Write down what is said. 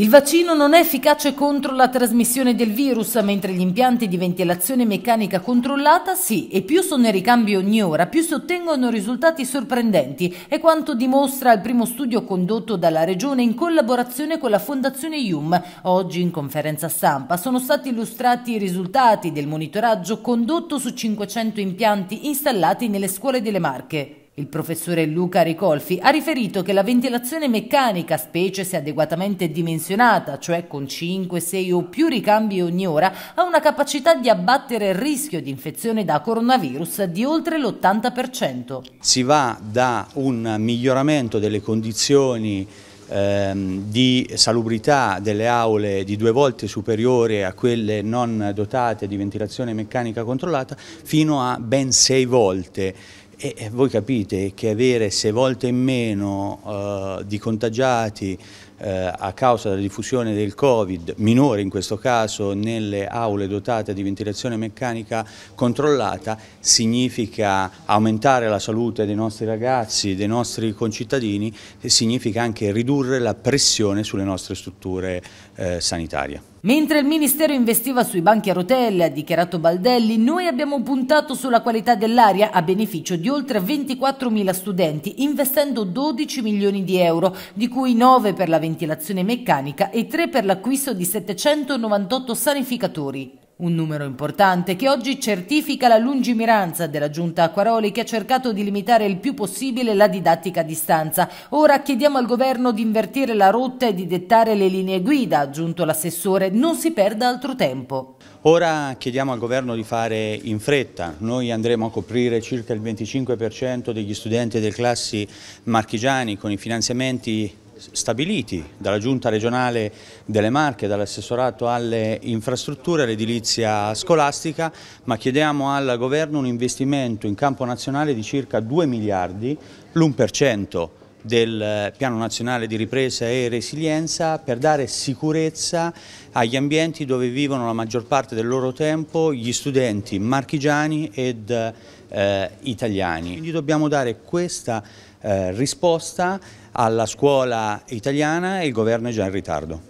Il vaccino non è efficace contro la trasmissione del virus, mentre gli impianti di ventilazione meccanica controllata sì, e più sono in ricambio ogni ora, più si ottengono risultati sorprendenti, è quanto dimostra il primo studio condotto dalla Regione in collaborazione con la Fondazione IUM. Oggi in conferenza stampa sono stati illustrati i risultati del monitoraggio condotto su 500 impianti installati nelle scuole delle Marche. Il professore Luca Ricolfi ha riferito che la ventilazione meccanica, specie se adeguatamente dimensionata, cioè con 5, 6 o più ricambi ogni ora, ha una capacità di abbattere il rischio di infezione da coronavirus di oltre l'80%. Si va da un miglioramento delle condizioni ehm, di salubrità delle aule di due volte superiore a quelle non dotate di ventilazione meccanica controllata fino a ben sei volte e voi capite che avere sei volte in meno eh, di contagiati eh, a causa della diffusione del Covid, minore in questo caso, nelle aule dotate di ventilazione meccanica controllata, significa aumentare la salute dei nostri ragazzi, dei nostri concittadini e significa anche ridurre la pressione sulle nostre strutture eh, sanitarie. Mentre il Ministero investiva sui banchi a rotelle, ha dichiarato Baldelli, noi abbiamo puntato sulla qualità dell'aria a beneficio di oltre 24.000 studenti, investendo 12 milioni di euro, di cui 9 per la ventilazione meccanica e 3 per l'acquisto di 798 sanificatori. Un numero importante che oggi certifica la lungimiranza della giunta Acquaroli che ha cercato di limitare il più possibile la didattica a distanza. Ora chiediamo al governo di invertire la rotta e di dettare le linee guida, ha aggiunto l'assessore, non si perda altro tempo. Ora chiediamo al governo di fare in fretta, noi andremo a coprire circa il 25% degli studenti delle classi marchigiani con i finanziamenti stabiliti dalla giunta regionale delle Marche, dall'assessorato alle infrastrutture, all'edilizia scolastica, ma chiediamo al governo un investimento in campo nazionale di circa 2 miliardi, l'1% del Piano Nazionale di Ripresa e Resilienza per dare sicurezza agli ambienti dove vivono la maggior parte del loro tempo gli studenti marchigiani ed eh, italiani. Quindi dobbiamo dare questa eh, risposta alla scuola italiana e il governo è già in ritardo.